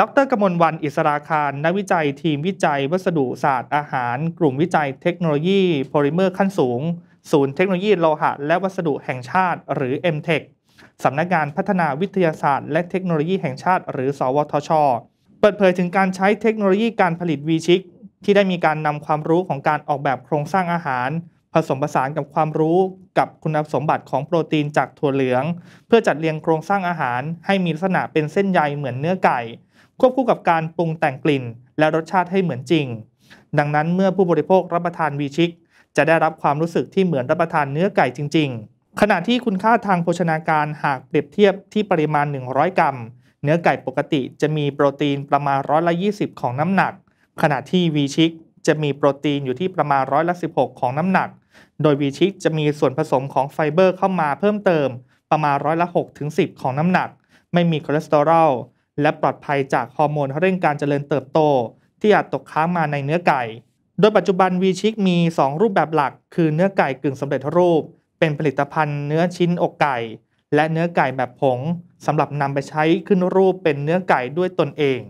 ดรกมลวันอิสราคารนักวิจัยทีมวิจัยวัสดุศาสตร์อาหาร กลุ่มวิจัยเทคโนโลยีโพลิเมอร์ขั้นสูง ศูนย์เทคโนโลยีโลหะ และวัสดุแห่งชาติ หรือ MTech สำนักงานพัฒนาวิทยาศาสตร์และเทคโนโลยีแห่งชาติ หรือสวทช เปิดเผยถึงการใช้เทคโนโลยีการผลิตวีชิก ที่ได้มีการนำความรู้ของการออกแบบโครงสร้างอาหารผสมผสานกับความรู้กับคุณสมบัติของโปรตีนจากถั่วเหลือง เพื่อจัดเรียงโครงสร้างอาหาร ให้มีลักษณะเป็นเส้นใยเหมือนเนื้อไก่ ควบคู่กับการปรุงแต่งกลิ่น และรสชาติให้เหมือนจริง ดังนั้นเมื่อผู้บริโภครับประทานวีชิกจะได้รับความรู้สึกที่เหมือนรับประทานเนื้อไก่จริงๆ ขณะที่คุณค่าทางโภชนาการหากเปรียบเทียบที่ปริมาณ 100 กรัมเนื้อไก่ปกติ จะมีโปรตีนประมาณร้อยละ20 ของน้ำหนัก ขณะที่วีชิกจะมีโปรตีนอยู่ที่ประมาณร้อยละ16ของน้ำหนัก โดยวีชิกจะมีส่วนผสมของไฟเบอร์เข้ามาเพิ่มเติม ประมาณร้อยละ6ถึง10 ของน้ำหนัก ไม่มีคอเลสเตอรอลและปลอดภัยจากฮอร์โมนเร่งการเจริญเติบโต ที่อาจตกค้างมาในเนื้อไก่ โดยปัจจุบันวีชิกมี 2 รูปแบบหลัก คือเนื้อไก่กึ่งสำเร็จรูป เป็นผลิตภัณฑ์เนื้อชิ้นอกไก่ และเนื้อไก่แบบผงสำหรับนำไปใช้ขึ้นรูปเป็นเนื้อไก่ด้วยตนเอง